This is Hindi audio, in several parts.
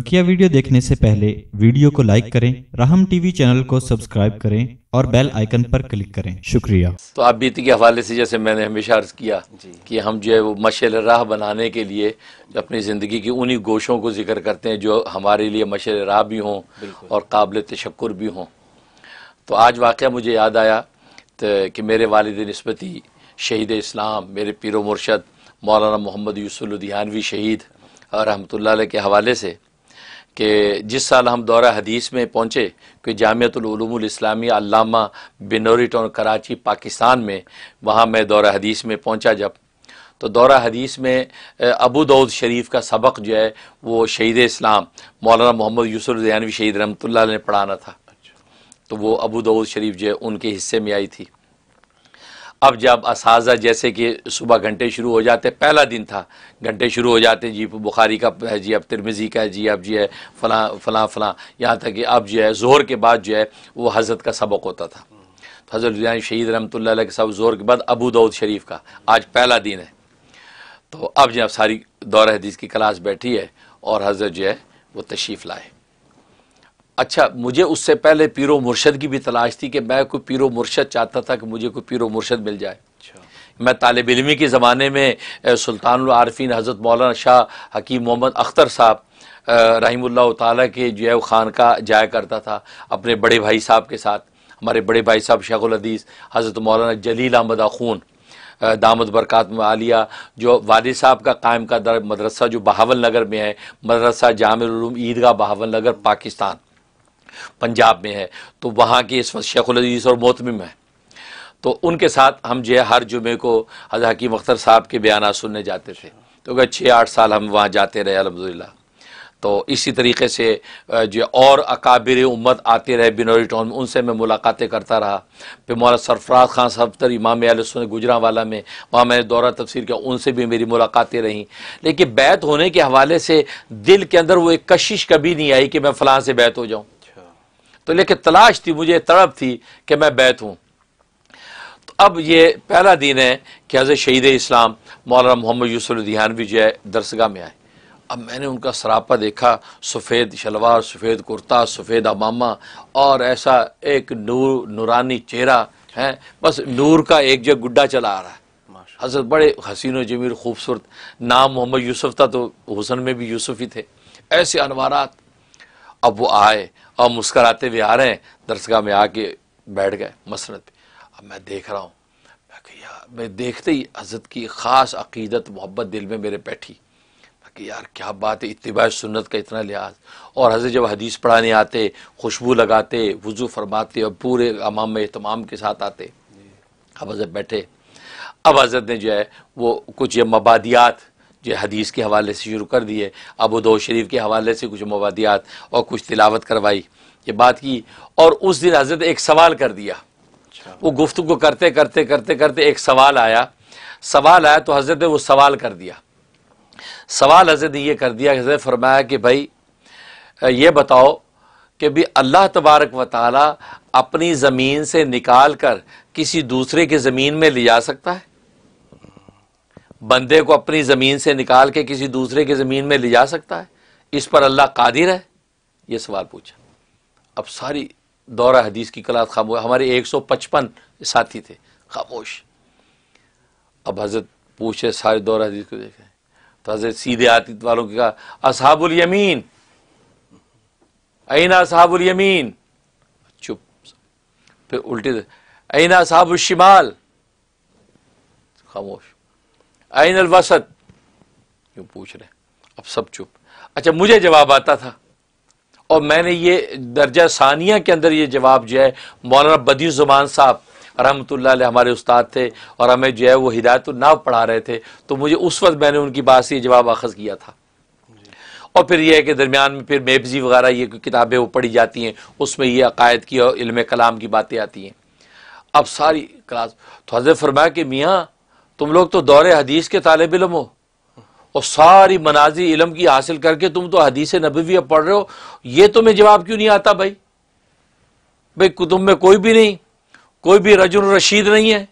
बकिया वीडियो देखने से पहले वीडियो को लाइक करें राहम टीवी चैनल को सब्सक्राइब करें और बेल आइकन पर क्लिक करें शुक्रिया तो आप बीती के हवाले से जैसे मैंने हमेशा अर्ज किया कि हम जो है वो मशल राह बनाने के लिए अपनी ज़िंदगी की उन्हीं गोशों को जिक्र करते हैं जो हमारे लिए मशल राह भी हों और काबिल तशक्र भी हों तो आज वाक़ मुझे याद आया कि मेरे वालद नस्बती शहीद इस्लाम मेरे पिर मुरशद मौलाना मोहम्मद यूसुल शहीद और रहमत के हवाले से कि जिस साल हम दौरा हदीस में पहुँचे कि जामियातलूमलामी अलामा बिनोरी टाउन कराची पाकिस्तान में वहाँ मैं दौरा हदीस में पहुँचा जब तो दौरा हदीस में अबू दाऊद शरीफ का सबक जो है वो शहीद इस्लाम मौलाना मोहम्मद यूसुफ जयानवी शहीद रहमतुल्ला ने पढ़ाना था अच्छा। तो वो अबू दाऊद शरीफ जो है उनके हिस्से में आई थी अब जब इस जैसे कि सुबह घंटे शुरू हो जाते पहला दिन था घंटे शुरू हो जाते जी बुखारी का है जी अब तिरमिज़ी का है जी अब जी है फ़लाँ फ़लाँ फ़लाँ यहाँ तक कि अब जो है ज़ोर के बाद जो है वो हज़रत का सबक होता था तो हज़रत शहीद रहमत के सब जोर के बाद अबू दाऊद शरीफ का आज पहला दिन है तो अब जो सारी दौर हदीस की क्लास बैठी है और हज़रत जो है वो तशरीफ़ लाए अच्छा मुझे उससे पहले पीरो मुर्शद की भी तलाश थी कि मैं कोई पीरो मुर्शद चाहता था कि मुझे कोई पीरो मुर्शद मिल जाए अच्छा। मैं तालब इलमी के ज़माने में सुल्तान आरफीन हज़रत मौलाना शाह हकीम मोहम्मद अख्तर साहब रहीम ताला के जो है ख़ान का जाया करता था अपने बड़े भाई साहब के साथ हमारे बड़े भाई साहब शेखुल हदीस हज़रत मौलाना जलील अहमद खून दामद बरक़ात आलिया जो वाल साहब का कायम का दर मदरसा जो बहावल नगर में है मदरसा जामिलूम ईदगाह बहावल नगर पाकिस्तान पंजाब में है तो वहाँ की इस वक्त शेखुलजीज़ और मोतमिम है तो उनके साथ हम जो है हर जुमे को हजरत हकीम अख्तर साहब के बयान सुनने जाते थे तो अगर छः आठ साल हम वहाँ जाते रहे अलहमदिल्ला तो इसी तरीके से जो और अकाबिर उम्मत आते रहे बिनौरी टाउन में उनसे मैं मुलाकातें करता रहा फिर मौलाना सरफराज खान सफ्तर इमाम आलसन गुजरा वाला में वहाँ मैंने दौरा तफसर किया उनसे भी मेरी मुलाकातें रहीं लेकिन बैत होने के हवाले से दिल के अंदर वो एक कशिश कभी नहीं आई कि मैं फ़लाँ से बैत हो जाऊँ तो लेकिन तलाश थी मुझे तड़प थी कि मैं बैत हूँ तो अब ये पहला दिन है कि हज़रत शहीद इस्लाम मौलाना मोहम्मद यूसुफ जय जो है दरसगाह में आए अब मैंने उनका सरापा देखा सफ़ेद शलवार सफ़ेद कुर्ता सफ़ेद अमामा और ऐसा एक नूर नूरानी चेहरा है बस नूर का एक जो गुड्डा चला आ रहा है हजरत बड़े हसीन जमीर खूबसूरत नाम मोहम्मद यूसुफ था तो हुसन में भी यूसुफ ही थे ऐसे अनवारात अब वो आए और मुस्कराते हुए आ रहे हैं दरसगाह में आके बैठ गए मसरत पे अब मैं देख रहा हूँ मैं यार मैं देखते ही हजरत की ख़ास अकीदत मोहब्बत दिल में मेरे बैठी कि यार क्या बात है इतबा सुन्नत का इतना लिहाज और हजरत जब हदीस पढ़ाने आते खुशबू लगाते वज़ू फरमाते और पूरे अमाम में अहतमाम के साथ आते अब हजरत बैठे अब हजरत ने जो है वो कुछ ये मबादियात जो हदीस के हवाले से शुरू कर दिए अब दो शरीफ के हवाले से कुछ मवादियात और कुछ तिलावत करवाई ये बात की और उस दिन हजरत एक सवाल कर दिया अच्छा। वो गुफ्तु को करते करते करते करते एक सवाल आया सवाल आया तो हजरत ने वो सवाल कर दिया सवाल हजरत ने ये कर दिया हजरत फरमाया कि भाई ये बताओ कि भी अल्लाह तबारक व ताली अपनी ज़मीन से निकाल कर किसी दूसरे के ज़मीन में ले जा सकता है बंदे को अपनी ज़मीन से निकाल के किसी दूसरे की ज़मीन में ले जा सकता है इस पर अल्लाह कादिर है ये सवाल पूछा अब सारी दौरा हदीस की कलात खामोश हमारे एक सौ पचपन साथी थे खामोश अब हजरत पूछे सारे दौरा हदीस को देखें तो हजरत सीधे आती वालों की कहा असहाबुल यमीन ऐना असहाबुल यमीन चुप फिर उल्टी ऐना असहाबुल शिमाल खामोश आइन अलवासत क्यों पूछ रहे अब सब चुप अच्छा मुझे जवाब आता था और मैंने ये दर्जा सानिया के अंदर ये जवाब जो है मौलाना बदी जुबान साहब रहमत हमारे उस्ताद थे और हमें जो है वो नाव पढ़ा रहे थे तो मुझे उस वक्त मैंने उनकी बात से जवाब अखज़ किया था और फिर यह है कि दरमियान में फिर मेबजी वगैरह ये किताबें वो पढ़ी जाती हैं उसमें ये अकायद की और इल्म कलाम की बातें आती हैं अब सारी क्लास तो हजरत फरमाया कि मियाँ तुम लोग तो दौरे हदीस के तालब इलम हो और सारी मनाजी इलम की हासिल करके तुम तो हदीस नबी अब पढ़ रहे हो यह तुम्हें जवाब क्यों नहीं आता भाई भाई कुतुब में कोई भी नहीं कोई भी रजुल रशीद नहीं है,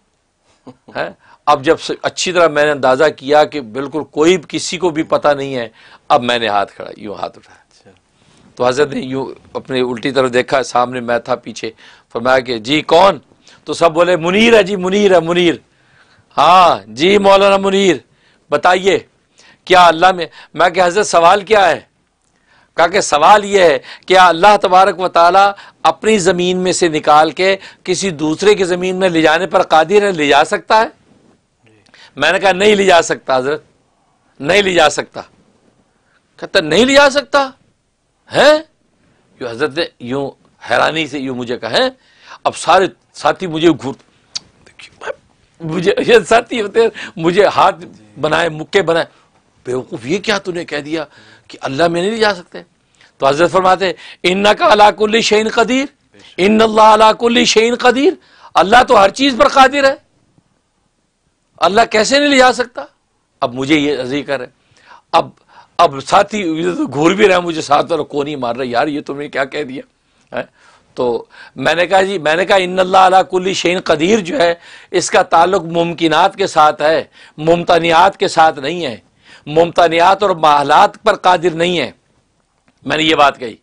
है? अब जब अच्छी तरह मैंने अंदाज़ा किया कि बिल्कुल कोई किसी को भी पता नहीं है अब मैंने हाथ खड़ा यूं हाथ उठाया अच्छा। तो हजरत ने यूं अपने उल्टी तरफ देखा सामने मैं था पीछे फरमाया कि जी कौन तो सब बोले मुनीर है जी मुनीर है मुनीर हाँ जी मौलाना मुनीर बताइए क्या अल्लाह में मैं कह हजरत सवाल क्या है कहा कि सवाल यह है कि अल्लाह तबारक व ताली अपनी ज़मीन में से निकाल के किसी दूसरे की ज़मीन में ले जाने पर कादिर है ले जा सकता है मैंने कहा नहीं ले जा सकता हजरत नहीं ले जा सकता कहता नहीं ले जा सकता हैं यू हजरत ने यूँ हैरानी से यूँ मुझे कहें अब सारे साथी मुझे घूर देखिए मुझे ये साथी होते हैं मुझे हाथ बनाए मुक्के बनाए बेवकूफ़ ये क्या तूने कह दिया कि अल्लाह में नहीं जा सकते तो हजरत फरमाते इन्ना का अलाकुल्ली शहीन कदीर इन अलाकुल्ली शहीन कदीर अल्लाह तो हर चीज़ पर कादिर है अल्लाह कैसे नहीं ले जा सकता अब मुझे ये अजी कर अब अब साथी तो घूर भी रहा मुझे साथ और कोनी मार रहा यार ये तुमने क्या कह दिया है तो मैंने कहा जी मैंने कहा इन अला कुल्ली शैन कदीर जो है इसका ताल्लुक मुमकिनात के साथ है मुमतानियात के साथ नहीं है मुमतानियात और महलात पर कादिर नहीं है मैंने ये बात कही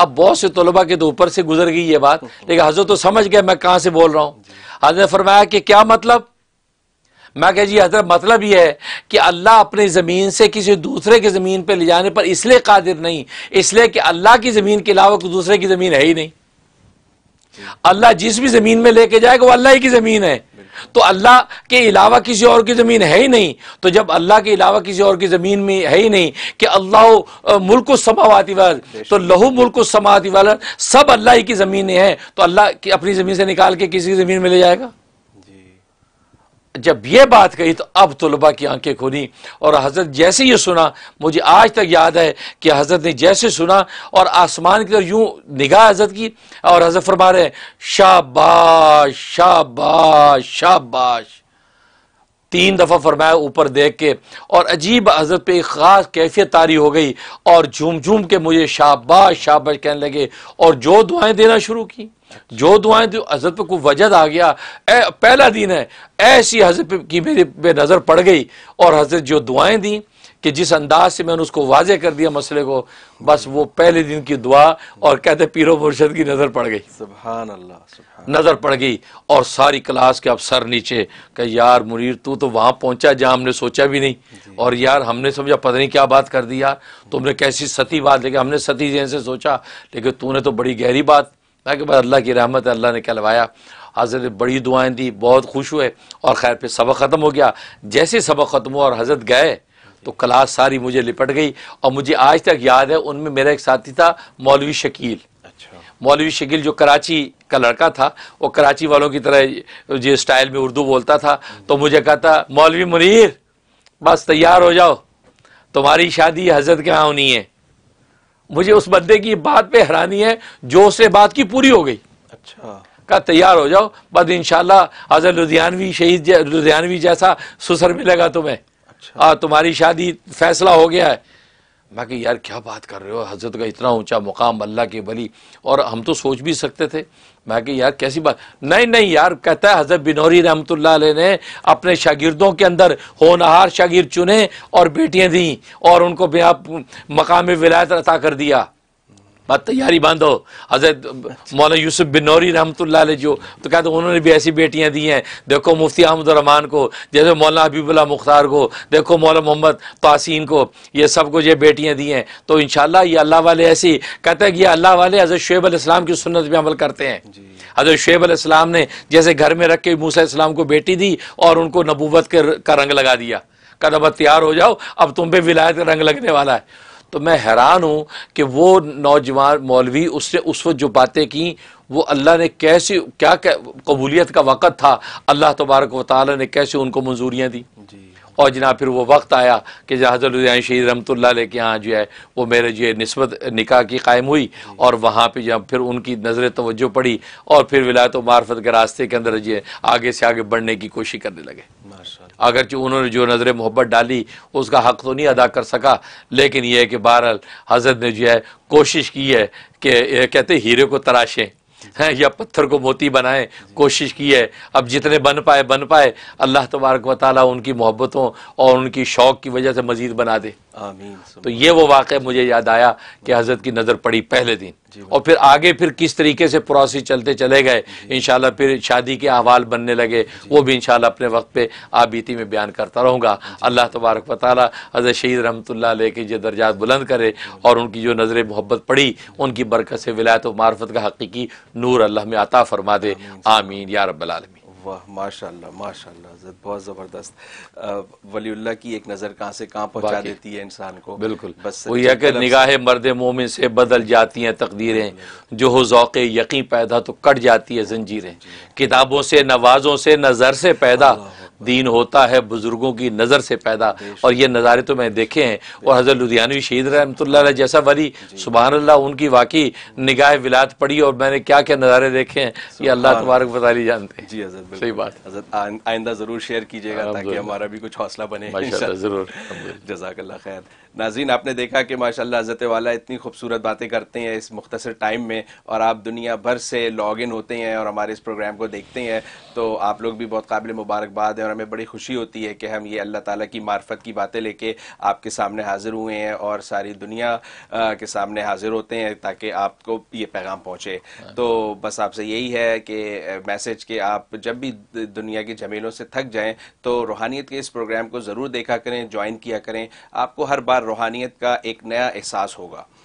अब बहुत से तलबा के तो ऊपर से गुजर गई ये बात लेकिन हजरत तो समझ गया मैं कहाँ से बोल रहा हूँ हजरत फरमाया कि क्या मतलब मैं कह जी हजरत मतलब यह है कि अल्लाह अपनी ज़मीन से किसी दूसरे की ज़मीन पर ले जाने पर इसलिए कादिर नहीं इसलिए कि अल्लाह की ज़मीन के अलावा कोई दूसरे की ज़मीन है ही नहीं अल्लाह जिस भी ज़मीन में लेके जाएगा वो अल्लाह ही की ज़मीन है तो अल्लाह के अलावा किसी और की ज़मीन है ही नहीं तो जब अल्लाह के अलावा किसी और की ज़मीन में है ही नहीं कि अल्लाह मुल्क समावाती वाल तो लहू मुल्क समावाती वाल सब अल्लाह ही की ज़मीन है तो अल्लाह अपनी ज़मीन से निकाल के किसी की ज़मीन में ले जाएगा जब यह बात कही तो अब तलबा की आंखें खोली और हज़रत जैसे ये सुना मुझे आज तक याद है कि हज़रत ने जैसे सुना और आसमान की तरफ यूं निगाह हज़रत की और हज़रत फरमा रहे शाबाश शाबाश शाबाश तीन दफ़ा फरमाया ऊपर देख के और अजीब हजरत पे एक ख़ास कैफियत तारी हो गई और झूम झूम के मुझे शाबाश शाबाश कहने लगे और जो दुआएं देना शुरू की जो दुआएं तो हजरत पे को वजद आ गया ए, पहला दिन है ऐसी हजरत की मेरे पे नज़र पड़ गई और हजरत जो दुआएं दी कि जिस अंदाज से मैंने उसको वाजे कर दिया मसले को बस वो पहले दिन की दुआ और कहते पीरो मुर्शद की नज़र पड़ गई सुबहान अल्लाह नज़र पड़ गई और सारी क्लास के अफसर नीचे कि यार मुनीर तू तो वहां पहुंचा जहां हमने सोचा भी नहीं और यार हमने समझा पता नहीं क्या बात कर दी यार तुमने कैसी सती बात लेकिन हमने सती जैसे सोचा लेकिन तूने तो बड़ी गहरी बात ताकि बस अल्लाह की रहमत अल्लाह ने कहलवाया हज़रत बड़ी दुआएं दी बहुत खुश हुए और खैर पे सबक ख़त्म हो गया जैसे सबक ख़त्म हुआ और हजरत गए तो क्लास सारी मुझे लिपट गई और मुझे आज तक याद है उनमें मेरा एक साथी था मौलवी शकील अच्छा मौलवी शकील जो कराची का लड़का था वो कराची वालों की तरह जो स्टाइल में उर्दू बोलता था तो मुझे कहता मौलवी मुनीर बस तैयार हो जाओ तुम्हारी शादी हजरत के यहाँ होनी है मुझे उस बंदे की बात पे हैरानी है जो उससे बात की पूरी हो गई अच्छा का तैयार हो जाओ बस इनशाला हजर लुधियानवी शहीद लुधियानवी जैसा सुसर मिलेगा तुम्हें अच्छा। आ, हाँ, तुम्हारी शादी फैसला हो गया है मैं कि यार क्या बात कर रहे हो हज़रत का इतना ऊंचा मुकाम अल्लाह के बली और हम तो सोच भी सकते थे मैं कि यार कैसी बात नहीं नहीं यार कहता है हज़रत बिनौरी रहमत ने अपने शागिर्दों के अंदर होनहार शागिर्द चुने और बेटियाँ दीं और उनको मकाम विलायत अता कर दिया बात तैयारी तो बांधो हजरत मौलाना यूसुफ बिनौरी रहमत जो तो कहते उन्होंने भी ऐसी बेटियाँ दी हैं देखो मुफ्ती अहमदुलरहमान को जैसे मौलाना हबीबुल्ला मुख्तार को देखो मौला मोहम्मद तासीन को ये सब को ये बेटियाँ दी हैं तो इन ये अल्लाह वाले ऐसी कहते हैं कि ये अल्लाह वाले हज़रत शुब इस्लाम की सुनत में अमल करते हैं हज़रत शुब इस्लाम ने जैसे घर में रख के मूसा इस्लाम को बेटी दी और उनको के का रंग लगा दिया कदम तैयार हो जाओ अब तुम पे विलायत का रंग लगने वाला है तो मैं हैरान हूँ कि वो नौजवान मौलवी उससे उस वक्त जो बातें की वो अल्लाह ने कैसी क्या कबूलियत का वक़्त था अल्लाह तबारक वाली ने कैसे उनको मंजूरियाँ दी और जना फिर वो वक्त आया कि जहाज़ल शहीद रमतुल्ला के यहाँ जो है वो मेरे जो नस्बत निका की कायम हुई और वहाँ पर जब फिर उनकी नज़र तोज्जो पड़ी और फिर विलायत मार्फत के रास्ते के अंदर जो आगे से आगे बढ़ने की कोशिश करने लगे अगर जो उन्होंने जो नज़र मोहब्बत डाली उसका हक तो नहीं अदा कर सका लेकिन यह है कि बहरहाल हजरत ने जो है कोशिश की है कि कहते हीरे को तराशें है या पत्थर को मोती बनाए कोशिश की है अब जितने बन पाए बन पाए अल्लाह तबारक व उनकी मोहब्बतों और उनकी शौक़ की वजह से मज़ीद बना दे तो ये वो वाक़ मुझे याद आया कि हज़रत की नज़र पड़ी पहले दिन हाँ। और फिर आगे फिर किस तरीके से प्रोसेस चलते चले गए इन फिर शादी के अहवाल बनने लगे वो भी इन अपने वक्त आप आबीती में बयान करता रहूँगा अल्लाह तबारक वाली हज़रत शहीद रहमत के जो दर्जात बुलंद करे और उनकी जो नज़र मोहब्बत पड़ी उनकी बरकत से विलायत व मार्फत का हकीकी नूर अल्लाह में अता फरमा दे आमीन या रबालम वाह माशाल्लाह माशाल्लाह हजरत बहुत ज़बरदस्त वलीउल्लाह की एक नज़र कहाँ से कहाँ पहुँचा देती है इंसान को बिल्कुल बस वही यह कि निगाह मर्द मोमिन से बदल जाती हैं तकदीरें जो हो जौके यकीन पैदा तो कट जाती है जंजीरें किताबों से नवाज़ों से नज़र से पैदा दीन होता है बुज़ुर्गों की नज़र से पैदा और ये नज़ारे तो मैं देखे हैं और हज़रत लुधियानवी शहीद रहमत जैसा वली सुबहानल्ला उनकी वाकई निगाह विलात पड़ी और मैंने क्या क्या नज़ारे देखे हैं ये अल्लाह तबारक बताली जानते हैं जी हज़रत सही बात हज़रत आइंदा ज़रूर शेयर कीजिएगा हाँ, ताकि हमारा भी कुछ हौसला बने ज़रूर जजाकल्ला खैर नाजीन आपने देखा कि माशाल्लाह हज़रत वाला इतनी खूबसूरत बातें करते हैं इस मुख्तर टाइम में और आप दुनिया भर से लॉग इन होते हैं और हमारे इस प्रोग्राम को देखते हैं तो आप लोग भी बहुत काबिल मुबारकबाद है और हमें बड़ी खुशी होती है कि हम ये अल्लाह ताला की मार्फत की बातें लेके आपके सामने हाजिर हुए हैं और सारी दुनिया के सामने हाजिर होते हैं ताकि आपको ये पैगाम पहुँचे हाँ तो बस आपसे यही है कि मैसेज के आप जब भी दुनिया के झमेलों से थक जाएँ तो रूहानियत के इस प्रोग्राम को ज़रूर देखा करें ज्वाइन किया करें आपको हर बार रूहानियत का एक नया एहसास होगा